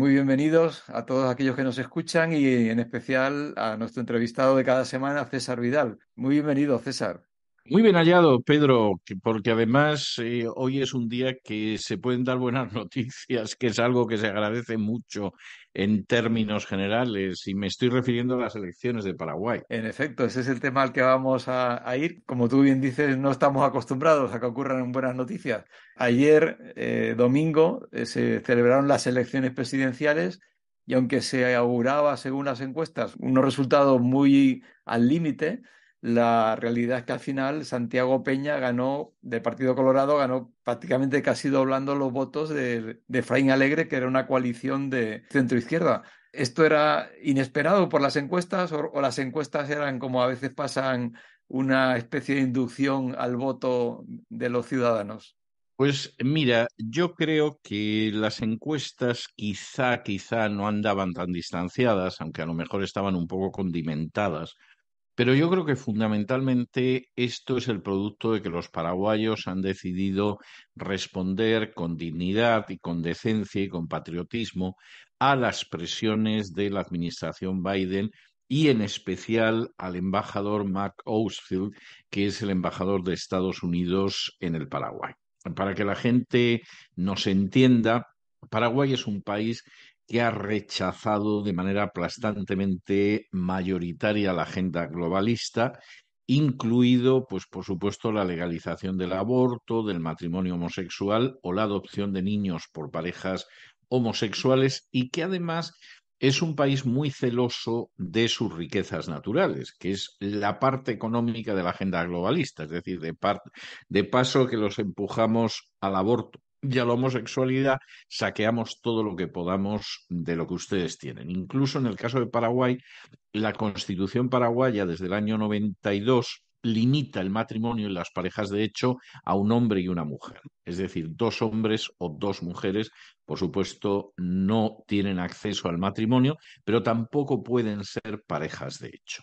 muy bienvenidos a todos aquellos que nos escuchan y en especial a nuestro entrevistado de cada semana, César Vidal. Muy bienvenido, César. Muy bien hallado, Pedro, porque además eh, hoy es un día que se pueden dar buenas noticias, que es algo que se agradece mucho en términos generales, y me estoy refiriendo a las elecciones de Paraguay. En efecto, ese es el tema al que vamos a, ir. Como tú bien dices, no estamos acostumbrados a que ocurran buenas noticias. Ayer, eh, domingo, eh, se celebraron las elecciones presidenciales y aunque se auguraba, según las encuestas, unos resultados muy al límite, la realidad es que al final Santiago Peña ganó, de Partido Colorado, ganó prácticamente casi doblando los votos de, Fraín Alegre, que era una coalición de centroizquierda. ¿Esto era inesperado por las encuestas o las encuestas eran como a veces pasan una especie de inducción al voto de los ciudadanos? Pues mira, yo creo que las encuestas quizá, quizá no andaban tan distanciadas, aunque a lo mejor estaban un poco condimentadas pero yo creo que fundamentalmente esto es el producto de que los paraguayos han decidido responder con dignidad y con decencia y con patriotismo a las presiones de la administración Biden y en especial al embajador Mark Ousfield, que es el embajador de Estados Unidos en el Paraguay. Para que la gente nos entienda, Paraguay es un país que ha rechazado de manera aplastantemente mayoritaria la agenda globalista, incluido, pues por supuesto, la legalización del aborto, del matrimonio homosexual o la adopción de niños por parejas homosexuales y que además es un país muy celoso de sus riquezas naturales, que es la parte económica de la agenda globalista, es decir, de paso que los empujamos al aborto y a la homosexualidad, saqueamos todo lo que podamos de lo que ustedes tienen. Incluso en el caso de Paraguay, la constitución paraguaya desde el año 92 limita el matrimonio y las parejas de hecho a un hombre y una mujer. Es decir, dos hombres o dos mujeres, por supuesto, no tienen acceso al matrimonio, pero tampoco pueden ser parejas de hecho.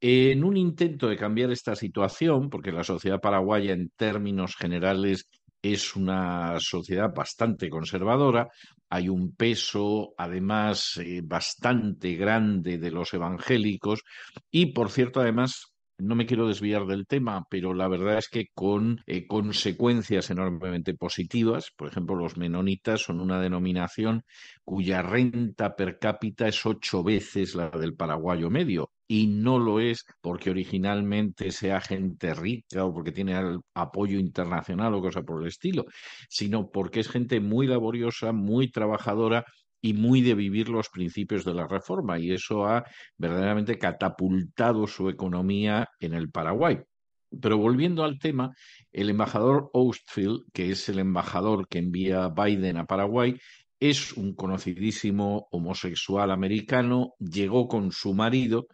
En un intento de cambiar esta situación, porque la sociedad paraguaya en términos generales es una sociedad bastante conservadora, hay un peso además eh, bastante grande de los evangélicos y, por cierto, además... No me quiero desviar del tema, pero la verdad es que con eh, consecuencias enormemente positivas. Por ejemplo, los menonitas son una denominación cuya renta per cápita es ocho veces la del paraguayo medio y no lo es porque originalmente sea gente rica o porque tiene apoyo internacional o cosa por el estilo, sino porque es gente muy laboriosa, muy trabajadora y muy de vivir los principios de la reforma. Y eso ha verdaderamente catapultado su economía en el Paraguay. Pero volviendo al tema, el embajador Ostfield, que es el embajador que envía Biden a Paraguay, es un conocidísimo homosexual americano, llegó con su marido,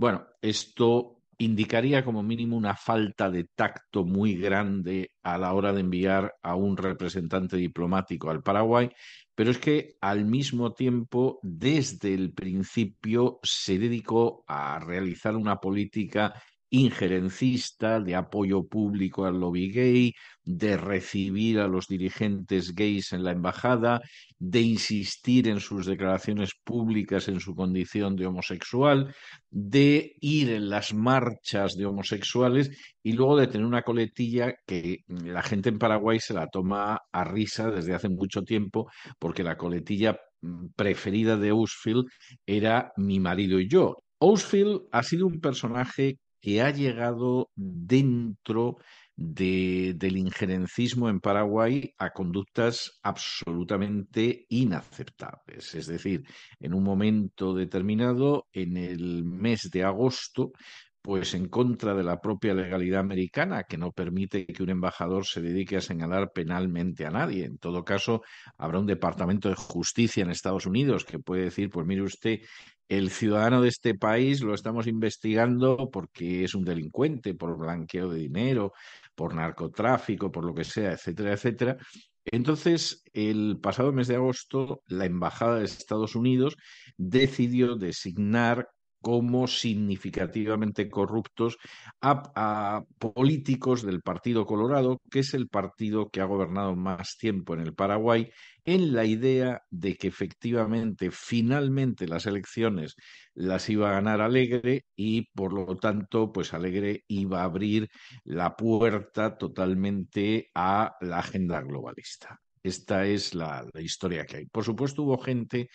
bueno, esto indicaría como mínimo una falta de tacto muy grande a la hora de enviar a un representante diplomático al Paraguay, pero es que al mismo tiempo, desde el principio, se dedicó a realizar una política injerencista, de apoyo público al lobby gay, de recibir a los dirigentes gays en la embajada, de insistir en sus declaraciones públicas en su condición de homosexual, de ir en las marchas de homosexuales y luego de tener una coletilla que la gente en Paraguay se la toma a risa desde hace mucho tiempo porque la coletilla mm, preferida de Ousfield era Mi marido y yo. Ousfield ha sido un personaje que ha llegado dentro del injerencismo en Paraguay a conductas absolutamente inaceptables. Es decir, en un momento determinado, en el mes de agosto, pues en contra de la propia legalidad americana, que no permite que un embajador se dedique a señalar penalmente a nadie. En todo caso, habrá un departamento de justicia en Estados Unidos que puede decir, pues mire usted, el ciudadano de este país lo estamos investigando porque es un delincuente, por blanqueo de dinero, por narcotráfico, por lo que sea, etcétera, etcétera. Entonces, el pasado mes de agosto, la Embajada de Estados Unidos decidió designar como significativamente corruptos a, políticos del Partido Colorado, que es el partido que ha gobernado más tiempo en el Paraguay, en la idea de que efectivamente finalmente las elecciones las iba a ganar Alegre y por lo tanto pues Alegre iba a abrir la puerta totalmente a la agenda globalista. Esta es la, historia que hay. Por supuesto, hubo gente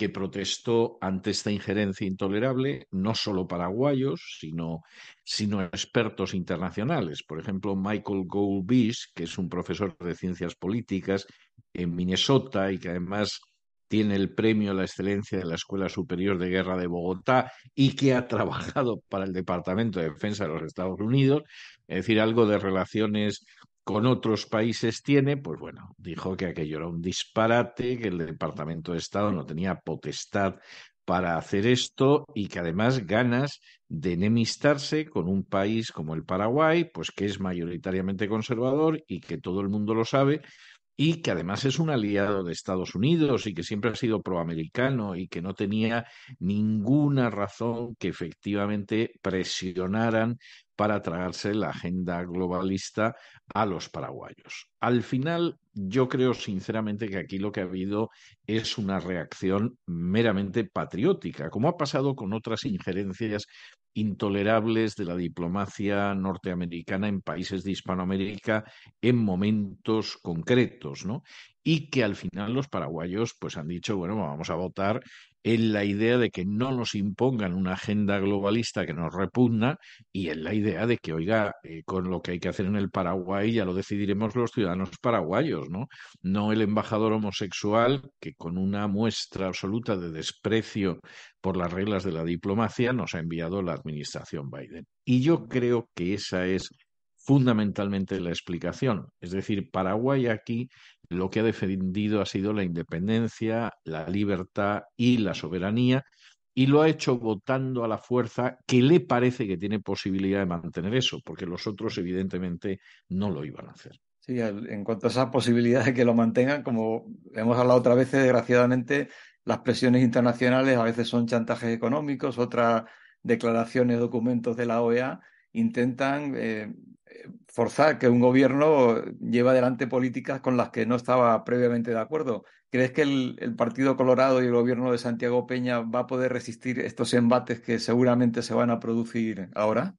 que protestó ante esta injerencia intolerable, no solo paraguayos, sino, sino expertos internacionales. Por ejemplo, Michael Goldbeast, que es un profesor de ciencias políticas en Minnesota y que además tiene el premio a la excelencia de la Escuela Superior de Guerra de Bogotá y que ha trabajado para el Departamento de Defensa de los Estados Unidos, es decir, algo de relaciones con otros países tiene, pues bueno, dijo que aquello era un disparate, que el Departamento de Estado no tenía potestad para hacer esto y que además ganas de enemistarse con un país como el Paraguay, pues que es mayoritariamente conservador y que todo el mundo lo sabe y que además es un aliado de Estados Unidos y que siempre ha sido proamericano y que no tenía ninguna razón que efectivamente presionaran para tragarse la agenda globalista a los paraguayos. Al final, yo creo sinceramente que aquí lo que ha habido es una reacción meramente patriótica, como ha pasado con otras injerencias intolerables de la diplomacia norteamericana en países de Hispanoamérica en momentos concretos, ¿no? y que al final los paraguayos pues han dicho, bueno, vamos a votar en la idea de que no nos impongan una agenda globalista que nos repugna y en la idea de que, oiga, eh, con lo que hay que hacer en el Paraguay ya lo decidiremos los ciudadanos paraguayos, ¿no? No el embajador homosexual que con una muestra absoluta de desprecio por las reglas de la diplomacia nos ha enviado la administración Biden. Y yo creo que esa es fundamentalmente la explicación. Es decir, Paraguay aquí lo que ha defendido ha sido la independencia, la libertad y la soberanía, y lo ha hecho votando a la fuerza que le parece que tiene posibilidad de mantener eso, porque los otros evidentemente no lo iban a hacer. Sí, en cuanto a esa posibilidad de que lo mantengan, como hemos hablado otra vez, desgraciadamente las presiones internacionales a veces son chantajes económicos, otras declaraciones, documentos de la OEA intentan eh, forzar que un gobierno lleve adelante políticas con las que no estaba previamente de acuerdo. ¿Crees que el, el, Partido Colorado y el gobierno de Santiago Peña va a poder resistir estos embates que seguramente se van a producir ahora?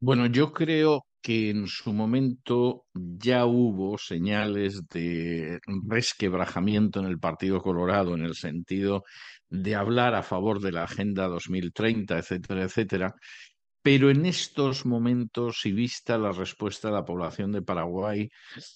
Bueno, yo creo que en su momento ya hubo señales de resquebrajamiento en el Partido Colorado en el sentido de hablar a favor de la Agenda 2030, etcétera, etcétera pero en estos momentos, y vista la respuesta de la población de Paraguay,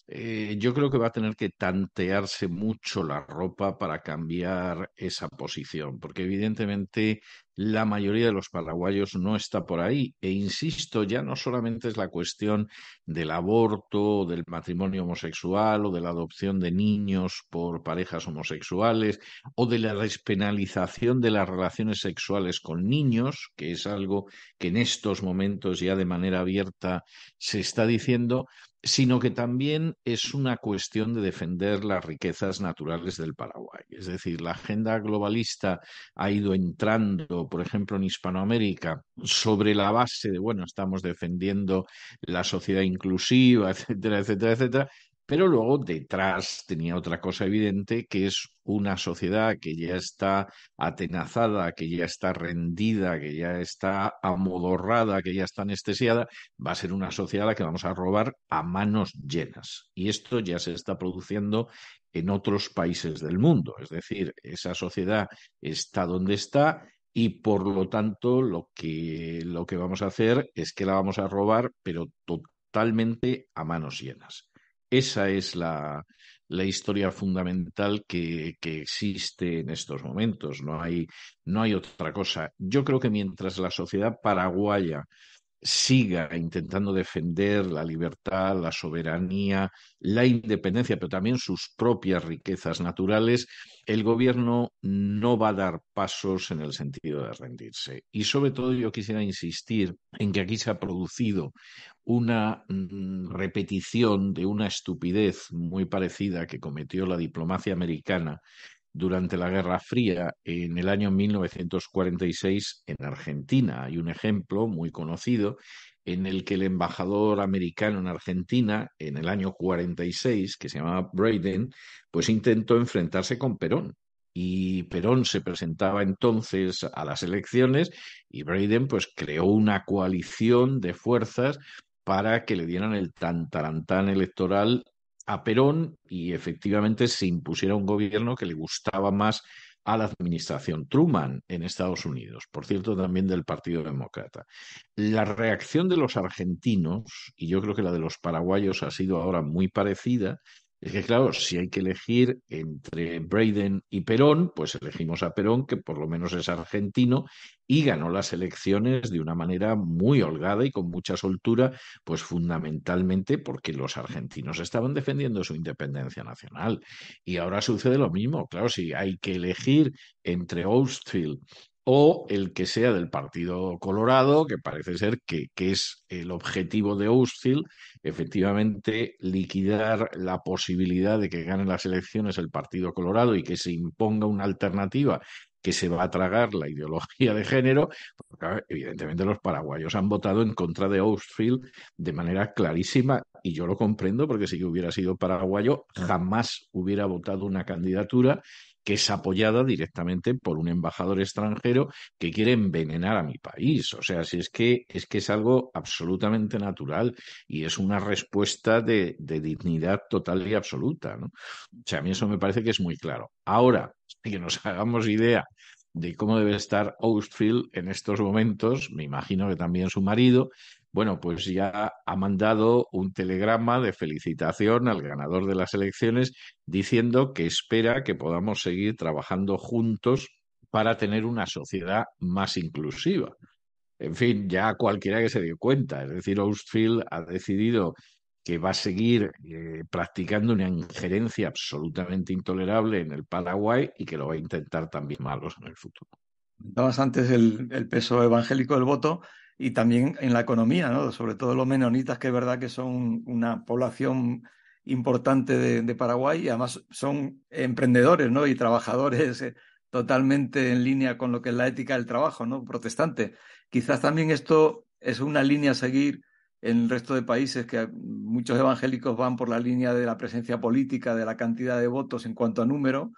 eh, yo creo que va a tener que tantearse mucho la ropa para cambiar esa posición, porque evidentemente la mayoría de los paraguayos no está por ahí. E insisto, ya no solamente es la cuestión del aborto, del matrimonio homosexual o de la adopción de niños por parejas homosexuales o de la despenalización de las relaciones sexuales con niños, que es algo que en estos momentos ya de manera abierta se está diciendo, sino que también es una cuestión de defender las riquezas naturales del Paraguay. Es decir, la agenda globalista ha ido entrando, por ejemplo, en Hispanoamérica, sobre la base de, bueno, estamos defendiendo la sociedad inclusiva, etcétera, etcétera, etcétera, pero luego detrás tenía otra cosa evidente, que es una sociedad que ya está atenazada, que ya está rendida, que ya está amodorrada, que ya está anestesiada, va a ser una sociedad a la que vamos a robar a manos llenas. Y esto ya se está produciendo en otros países del mundo. Es decir, esa sociedad está donde está y por lo tanto lo que, lo que vamos a hacer es que la vamos a robar, pero totalmente a manos llenas. Esa es la, la historia fundamental que, que, existe en estos momentos. No hay, no hay otra cosa. Yo creo que mientras la sociedad paraguaya siga intentando defender la libertad, la soberanía, la independencia, pero también sus propias riquezas naturales, el gobierno no va a dar pasos en el sentido de rendirse. Y sobre todo yo quisiera insistir en que aquí se ha producido una mm, repetición de una estupidez muy parecida que cometió la diplomacia americana durante la Guerra Fría en el año 1946 en Argentina. Hay un ejemplo muy conocido en el que el embajador americano en Argentina, en el año 46, que se llamaba Braden, pues intentó enfrentarse con Perón. Y Perón se presentaba entonces a las elecciones y Braden pues creó una coalición de fuerzas para que le dieran el tantarantán electoral a Perón y efectivamente se impusiera un gobierno que le gustaba más a la administración Truman en Estados Unidos, por cierto, también del Partido Demócrata. La reacción de los argentinos, y yo creo que la de los paraguayos ha sido ahora muy parecida, es que, claro, si hay que elegir entre Braden y Perón, pues elegimos a Perón, que por lo menos es argentino y ganó las elecciones de una manera muy holgada y con mucha soltura, pues fundamentalmente porque los argentinos estaban defendiendo su independencia nacional. Y ahora sucede lo mismo. Claro, si hay que elegir entre Oldsfield o el que sea del Partido Colorado, que parece ser que, es el objetivo de Oustfield, efectivamente liquidar la posibilidad de que gane las elecciones el Partido Colorado y que se imponga una alternativa que se va a tragar la ideología de género, porque evidentemente los paraguayos han votado en contra de Oustfield de manera clarísima y yo lo comprendo porque si yo hubiera sido paraguayo jamás hubiera votado una candidatura que es apoyada directamente por un embajador extranjero que quiere envenenar a mi país. O sea, si es que es que es algo absolutamente natural y es una respuesta de, dignidad total y absoluta. ¿no? O sea, a mí eso me parece que es muy claro. Ahora, que nos hagamos idea de cómo debe estar Oustfield en estos momentos, me imagino que también su marido, bueno, pues ya ha mandado un telegrama de felicitación al ganador de las elecciones diciendo que espera que podamos seguir trabajando juntos para tener una sociedad más inclusiva. En fin, ya cualquiera que se dio cuenta, es decir, Oustfield ha decidido que va a seguir eh, practicando una injerencia absolutamente intolerable en el Paraguay y que lo va a intentar también malos en el futuro. Dabas antes el peso evangélico del voto y también en la economía, ¿no? sobre todo los menonitas, que es verdad que son una población importante de, Paraguay y además son emprendedores ¿no? y trabajadores eh, totalmente en línea con lo que es la ética del trabajo ¿no? protestante. Quizás también esto es una línea a seguir en el resto de países, que muchos evangélicos van por la línea de la presencia política, de la cantidad de votos en cuanto a número,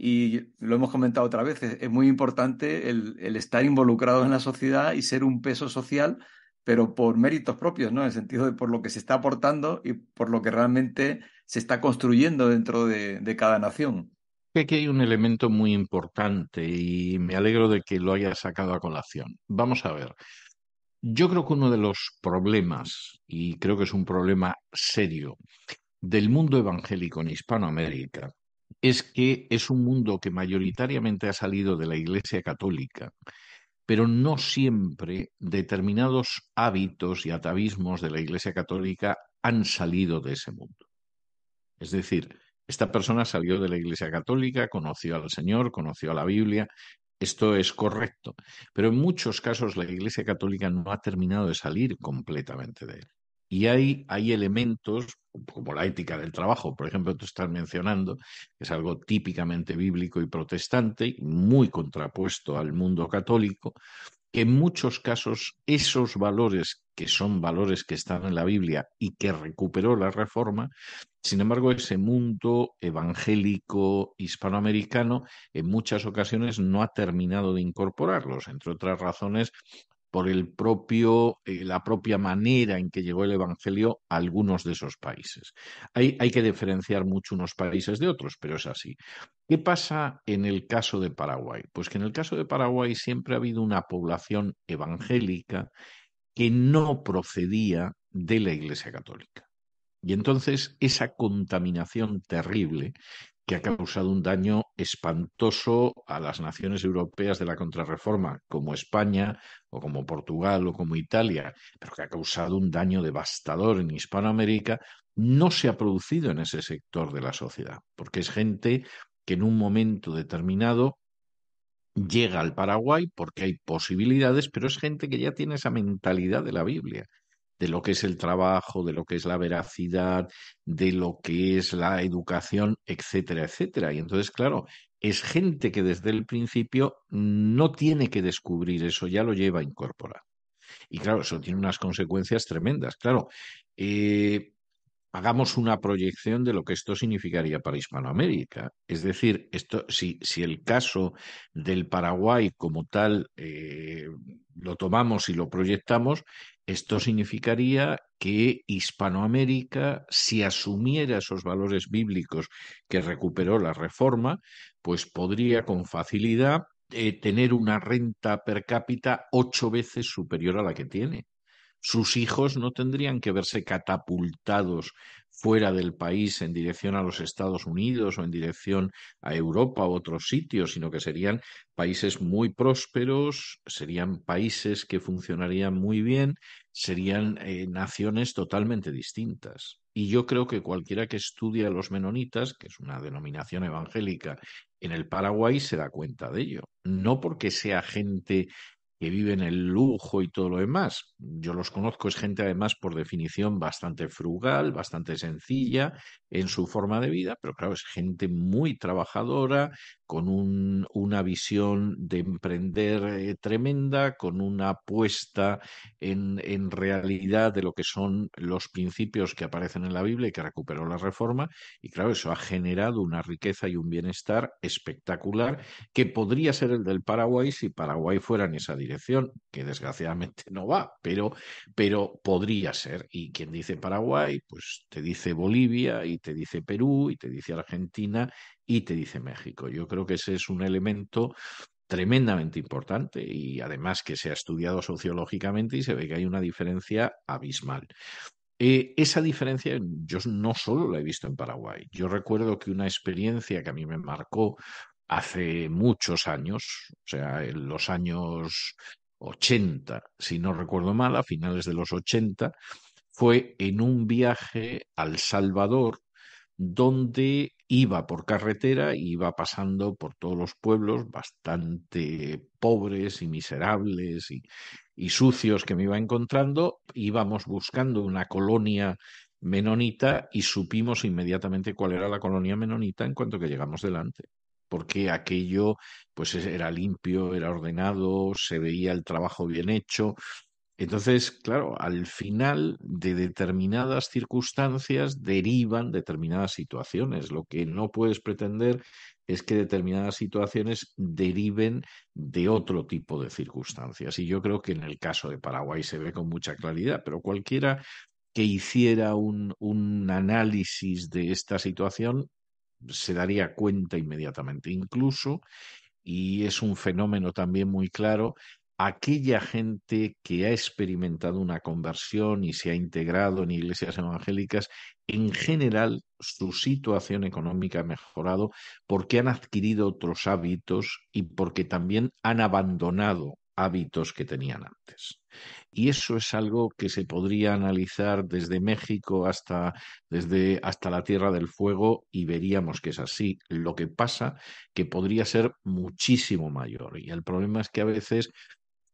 y lo hemos comentado otra vez, es, muy importante el, estar involucrado en la sociedad y ser un peso social, pero por méritos propios, ¿no? En el sentido de por lo que se está aportando y por lo que realmente se está construyendo dentro de, cada nación. que hay un elemento muy importante y me alegro de que lo haya sacado a colación. Vamos a ver. Yo creo que uno de los problemas, y creo que es un problema serio, del mundo evangélico en Hispanoamérica es que es un mundo que mayoritariamente ha salido de la Iglesia Católica, pero no siempre determinados hábitos y atavismos de la Iglesia Católica han salido de ese mundo. Es decir, esta persona salió de la Iglesia Católica, conoció al Señor, conoció a la Biblia. Esto es correcto, pero en muchos casos la Iglesia Católica no ha terminado de salir completamente de él. Y hay, hay elementos, como la ética del trabajo, por ejemplo, tú estás mencionando, que es algo típicamente bíblico y protestante, muy contrapuesto al mundo católico, que en muchos casos esos valores, que son valores que están en la Biblia y que recuperó la Reforma, sin embargo, ese mundo evangélico hispanoamericano en muchas ocasiones no ha terminado de incorporarlos, entre otras razones por el propio, eh, la propia manera en que llegó el Evangelio a algunos de esos países. Hay, hay que diferenciar mucho unos países de otros, pero es así. ¿Qué pasa en el caso de Paraguay? Pues que en el caso de Paraguay siempre ha habido una población evangélica que no procedía de la Iglesia Católica. Y entonces esa contaminación terrible que ha causado un daño espantoso a las naciones europeas de la contrarreforma, como España, o como Portugal o como Italia, pero que ha causado un daño devastador en Hispanoamérica, no se ha producido en ese sector de la sociedad, porque es gente que en un momento determinado llega al Paraguay porque hay posibilidades, pero es gente que ya tiene esa mentalidad de la Biblia, de lo que es el trabajo, de lo que es la veracidad, de lo que es la educación, etcétera, etcétera. Y entonces, claro, es gente que desde el principio no tiene que descubrir eso, ya lo lleva incorporado. Y claro, eso tiene unas consecuencias tremendas. Claro, eh, hagamos una proyección de lo que esto significaría para Hispanoamérica. Es decir, esto, si, si el caso del Paraguay como tal eh, lo tomamos y lo proyectamos, esto significaría que Hispanoamérica, si asumiera esos valores bíblicos que recuperó la Reforma, pues podría con facilidad eh, tener una renta per cápita ocho veces superior a la que tiene. Sus hijos no tendrían que verse catapultados fuera del país en dirección a los Estados Unidos o en dirección a Europa u otros sitios, sino que serían países muy prósperos, serían países que funcionarían muy bien, serían eh, naciones totalmente distintas. Y yo creo que cualquiera que estudie a los menonitas, que es una denominación evangélica en el Paraguay se da cuenta de ello. No porque sea gente que viven el lujo y todo lo demás. Yo los conozco, es gente además por definición bastante frugal, bastante sencilla en su forma de vida, pero claro, es gente muy trabajadora, con una visión de emprender eh, tremenda, con una apuesta en, en realidad de lo que son los principios que aparecen en la Biblia y que recuperó la Reforma. Y claro, eso ha generado una riqueza y un bienestar espectacular que podría ser el del Paraguay si Paraguay fuera en esa dirección dirección, que desgraciadamente no va, pero, pero podría ser. Y quien dice Paraguay, pues te dice Bolivia y te dice Perú y te dice Argentina y te dice México. Yo creo que ese es un elemento tremendamente importante y además que se ha estudiado sociológicamente y se ve que hay una diferencia abismal. Eh, esa diferencia yo no solo la he visto en Paraguay. Yo recuerdo que una experiencia que a mí me marcó hace muchos años, o sea, en los años 80, si no recuerdo mal, a finales de los 80, fue en un viaje al Salvador donde iba por carretera, iba pasando por todos los pueblos bastante pobres y miserables y, y sucios que me iba encontrando, íbamos buscando una colonia menonita y supimos inmediatamente cuál era la colonia menonita en cuanto que llegamos delante porque aquello pues e-, era limpio, era ordenado, se veía el trabajo bien hecho. Entonces, claro, al final de determinadas circunstancias derivan determinadas situaciones. Lo que no puedes pretender es que determinadas situaciones deriven de otro tipo de circunstancias. Y yo creo que en el caso de Paraguay se ve con mucha claridad, pero cualquiera que hiciera un, un análisis de esta situación se daría cuenta inmediatamente. Incluso, y es un fenómeno también muy claro, aquella gente que ha experimentado una conversión y se ha integrado en iglesias evangélicas, en general su situación económica ha mejorado porque han adquirido otros hábitos y porque también han abandonado hábitos que tenían antes. Y eso es algo que se podría analizar desde México hasta, desde, hasta la Tierra del Fuego y veríamos que es así. Lo que pasa que podría ser muchísimo mayor. Y el problema es que a veces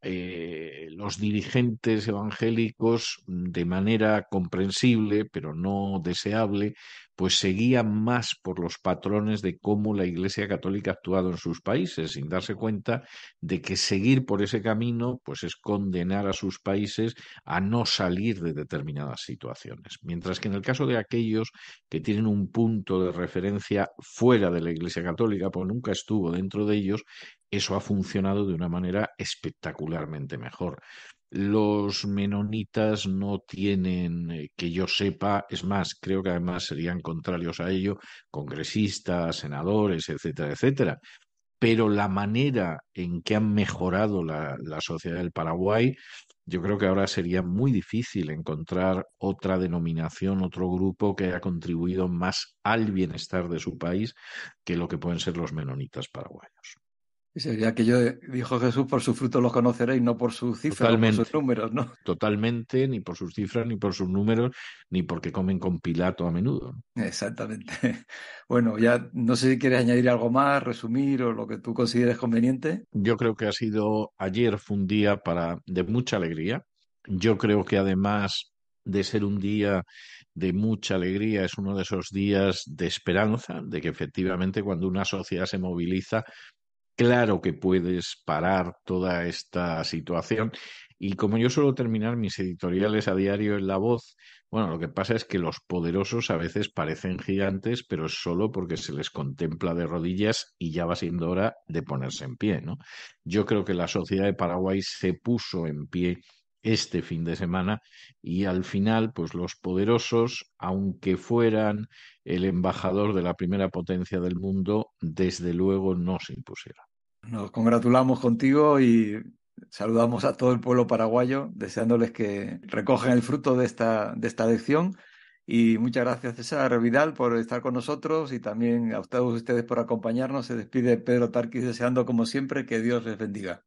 eh, los dirigentes evangélicos, mm, de manera comprensible, pero no deseable, pues seguían más por los patrones de cómo la Iglesia Católica ha actuado en sus países, sin darse cuenta de que seguir por ese camino, pues es condenar a sus países a no salir de determinadas situaciones. Mientras que en el caso de aquellos que tienen un punto de referencia fuera de la Iglesia Católica, pues nunca estuvo dentro de ellos, eso ha funcionado de una manera espectacularmente mejor. Los menonitas no tienen, eh, que yo sepa, es más, creo que además serían contrarios a ello, congresistas, senadores, etcétera, etcétera. Pero la manera en que han mejorado la, sociedad del Paraguay, yo creo que ahora sería muy difícil encontrar otra denominación, otro grupo que haya contribuido más al bienestar de su país que lo que pueden ser los menonitas paraguayos. Sería que yo dijo Jesús, por su fruto los conoceréis, no por sus cifras, ni por sus números, ¿no? Totalmente, ni por sus cifras, ni por sus números, ni porque comen con Pilato a menudo. Exactamente. Bueno, ya no sé si quieres añadir algo más, resumir o lo que tú consideres conveniente. Yo creo que ha sido ayer fue un día para de mucha alegría. Yo creo que además de ser un día de mucha alegría, es uno de esos días de esperanza, de que efectivamente cuando una sociedad se moviliza, Claro que puedes parar toda esta situación. Y como yo suelo terminar mis editoriales a diario en La Voz, bueno, lo que pasa es que los poderosos a veces parecen gigantes, pero es solo porque se les contempla de rodillas y ya va siendo hora de ponerse en pie, ¿no? Yo creo que la sociedad de Paraguay se puso en pie este fin de semana y al final, pues los poderosos, aunque fueran el embajador de la primera potencia del mundo, desde luego no se impusieron. Nos congratulamos contigo y saludamos a todo el pueblo paraguayo, deseándoles que recojan el fruto de esta, de esta lección. Y muchas gracias, César Vidal, por estar con nosotros y también a ustedes, ustedes por acompañarnos. Se despide Pedro Tarquis deseando, como siempre, que Dios les bendiga.